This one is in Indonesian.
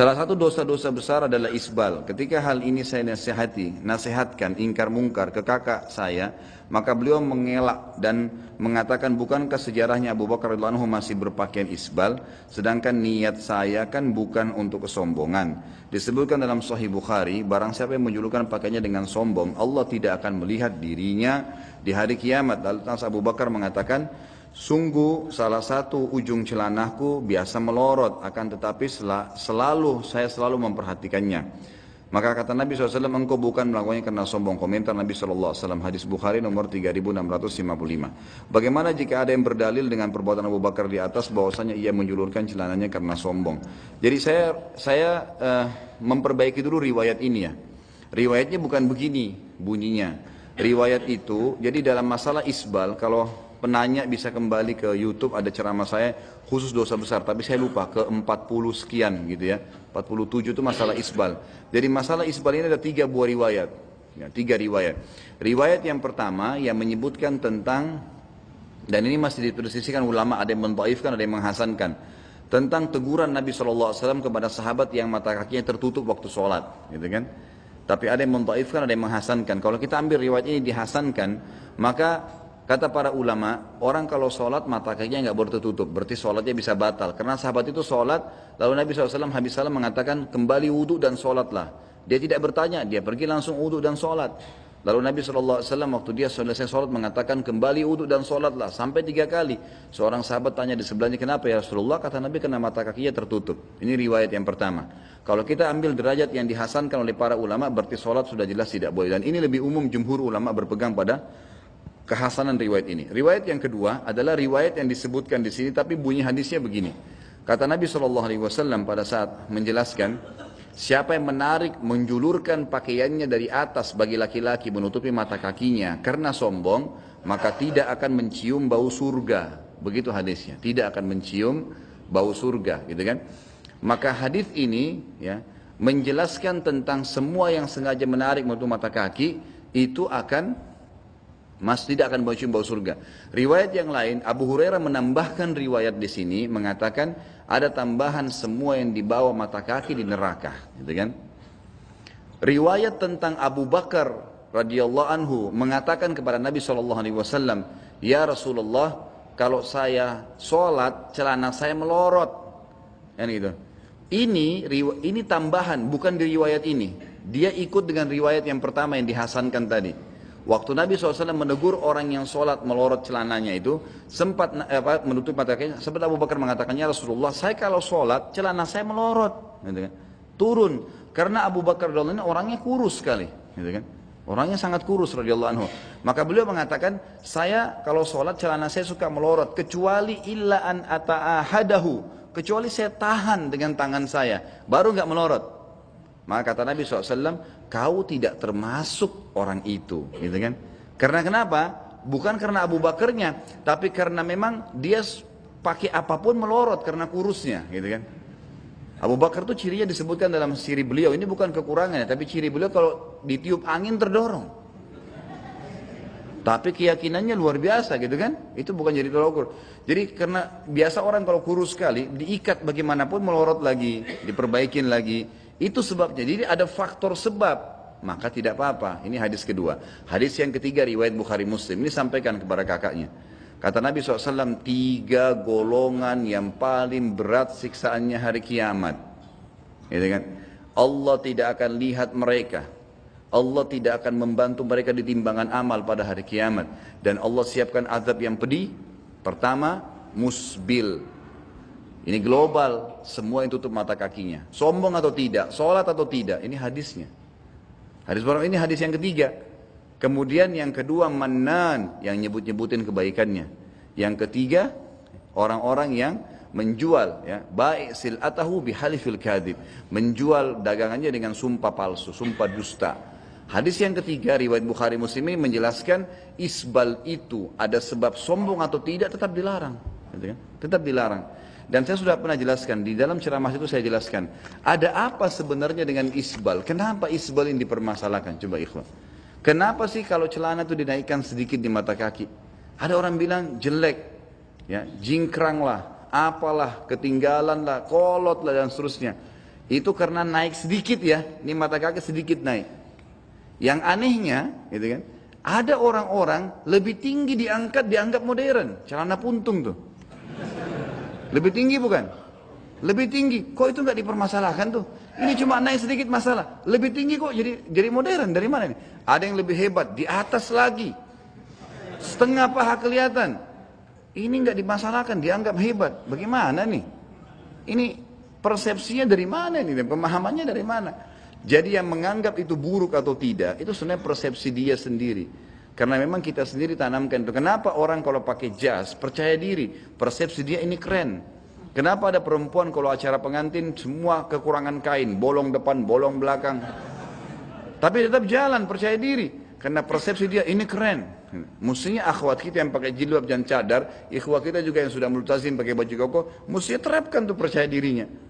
Salah satu dosa-dosa besar adalah isbal. Ketika hal ini saya nasihati, nasihatkan ingkar mungkar ke kakak saya, maka beliau mengelak dan mengatakan bukankah sejarahnya Abu Bakar anhu masih berpakaian isbal, sedangkan niat saya kan bukan untuk kesombongan. Disebutkan dalam Sahih Bukhari, barang siapa yang menjulukan pakainya dengan sombong, Allah tidak akan melihat dirinya di hari kiamat. Lalu Abu Bakar mengatakan, Sungguh salah satu ujung celanaku biasa melorot akan tetapi selalu saya selalu memperhatikannya. Maka kata Nabi SAW engkau bukan melakukannya karena sombong komentar Nabi SAW hadis Bukhari nomor 3655 Bagaimana jika ada yang berdalil dengan perbuatan Abu Bakar di atas bahwasanya ia menjulurkan celananya karena sombong Jadi saya saya uh, memperbaiki dulu riwayat ini ya Riwayatnya bukan begini bunyinya Riwayat itu jadi dalam masalah isbal kalau penanya bisa kembali ke YouTube ada ceramah saya khusus dosa besar tapi saya lupa ke 40 sekian gitu ya 47 itu masalah isbal jadi masalah isbal ini ada tiga buah riwayat ya, tiga riwayat riwayat yang pertama yang menyebutkan tentang dan ini masih diperselisihkan ulama ada yang mentaifkan ada yang menghasankan tentang teguran Nabi SAW kepada sahabat yang mata kakinya tertutup waktu sholat gitu kan tapi ada yang mentaifkan ada yang menghasankan kalau kita ambil riwayat ini dihasankan maka Kata para ulama, orang kalau sholat mata kakinya nggak boleh tertutup, berarti sholatnya bisa batal. Karena sahabat itu sholat, lalu Nabi SAW habis salam mengatakan kembali wudhu dan sholatlah. Dia tidak bertanya, dia pergi langsung wudhu dan sholat. Lalu Nabi SAW waktu dia selesai sholat mengatakan kembali wudhu dan sholatlah sampai tiga kali. Seorang sahabat tanya di sebelahnya kenapa ya Rasulullah kata Nabi karena mata kakinya tertutup. Ini riwayat yang pertama. Kalau kita ambil derajat yang dihasankan oleh para ulama berarti sholat sudah jelas tidak boleh. Dan ini lebih umum jumhur ulama berpegang pada kehasanan riwayat ini. Riwayat yang kedua adalah riwayat yang disebutkan di sini tapi bunyi hadisnya begini. Kata Nabi Shallallahu Alaihi Wasallam pada saat menjelaskan Siapa yang menarik menjulurkan pakaiannya dari atas bagi laki-laki menutupi mata kakinya karena sombong, maka tidak akan mencium bau surga. Begitu hadisnya, tidak akan mencium bau surga, gitu kan? Maka hadis ini ya menjelaskan tentang semua yang sengaja menarik menutupi mata kaki itu akan Mas tidak akan mencium bau surga. Riwayat yang lain, Abu Hurairah menambahkan riwayat di sini mengatakan ada tambahan semua yang dibawa mata kaki di neraka, gitu kan? Riwayat tentang Abu Bakar radhiyallahu anhu mengatakan kepada Nabi Shallallahu alaihi wasallam, "Ya Rasulullah, kalau saya sholat celana saya melorot." Kan gitu. Ini ini tambahan bukan di riwayat ini. Dia ikut dengan riwayat yang pertama yang dihasankan tadi. Waktu Nabi SAW menegur orang yang sholat melorot celananya itu, sempat apa, menutup mata kakinya, sempat Abu Bakar mengatakannya Rasulullah, saya kalau sholat celana saya melorot, gitu kan. turun. Karena Abu Bakar radhiyallahu ini orangnya kurus sekali, gitu kan. Orangnya sangat kurus radhiyallahu anhu. Maka beliau mengatakan, saya kalau sholat celana saya suka melorot, kecuali illa an ata'ahadahu. Kecuali saya tahan dengan tangan saya, baru nggak melorot. Maka kata Nabi SAW, kau tidak termasuk orang itu, gitu kan? Karena kenapa? Bukan karena Abu Bakarnya, tapi karena memang dia pakai apapun melorot karena kurusnya, gitu kan? Abu Bakar tuh cirinya disebutkan dalam ciri beliau, ini bukan kekurangannya tapi ciri beliau kalau ditiup angin terdorong. Tapi keyakinannya luar biasa gitu kan? Itu bukan jadi tolak ukur. Jadi karena biasa orang kalau kurus sekali diikat bagaimanapun melorot lagi, diperbaikin lagi. Itu sebabnya. Jadi ada faktor sebab. Maka tidak apa-apa. Ini hadis kedua. Hadis yang ketiga riwayat Bukhari Muslim. Ini sampaikan kepada kakaknya. Kata Nabi SAW, tiga golongan yang paling berat siksaannya hari kiamat. Gitu kan? Allah tidak akan lihat mereka. Allah tidak akan membantu mereka di timbangan amal pada hari kiamat. Dan Allah siapkan azab yang pedih. Pertama, musbil ini global, semua yang tutup mata kakinya. Sombong atau tidak, sholat atau tidak, ini hadisnya. Hadis baru ini hadis yang ketiga. Kemudian yang kedua menan yang nyebut-nyebutin kebaikannya. Yang ketiga orang-orang yang menjual ya baik silatahu bihalifil kadib menjual dagangannya dengan sumpah palsu sumpah dusta hadis yang ketiga riwayat Bukhari Muslim ini menjelaskan isbal itu ada sebab sombong atau tidak tetap dilarang gitu kan? tetap dilarang dan saya sudah pernah jelaskan, di dalam ceramah itu saya jelaskan, ada apa sebenarnya dengan isbal? Kenapa isbal ini dipermasalahkan? Coba ikhwan. Kenapa sih kalau celana itu dinaikkan sedikit di mata kaki? Ada orang bilang jelek, ya, jingkrang lah, apalah, ketinggalan lah, kolot lah dan seterusnya. Itu karena naik sedikit ya, ini mata kaki sedikit naik. Yang anehnya, gitu kan, ada orang-orang lebih tinggi diangkat dianggap modern, celana puntung tuh. Lebih tinggi bukan? Lebih tinggi. Kok itu nggak dipermasalahkan tuh? Ini cuma naik sedikit masalah. Lebih tinggi kok jadi jadi modern dari mana ini? Ada yang lebih hebat di atas lagi. Setengah paha kelihatan. Ini nggak dimasalahkan, dianggap hebat. Bagaimana nih? Ini persepsinya dari mana ini pemahamannya dari mana? Jadi yang menganggap itu buruk atau tidak itu sebenarnya persepsi dia sendiri. Karena memang kita sendiri tanamkan itu. Kenapa orang kalau pakai jas, percaya diri, persepsi dia ini keren. Kenapa ada perempuan kalau acara pengantin semua kekurangan kain, bolong depan, bolong belakang. Tapi tetap jalan, percaya diri. Karena persepsi dia ini keren. Mestinya akhwat kita yang pakai jilbab dan cadar, ikhwat kita juga yang sudah multazim pakai baju koko, mestinya terapkan tuh percaya dirinya.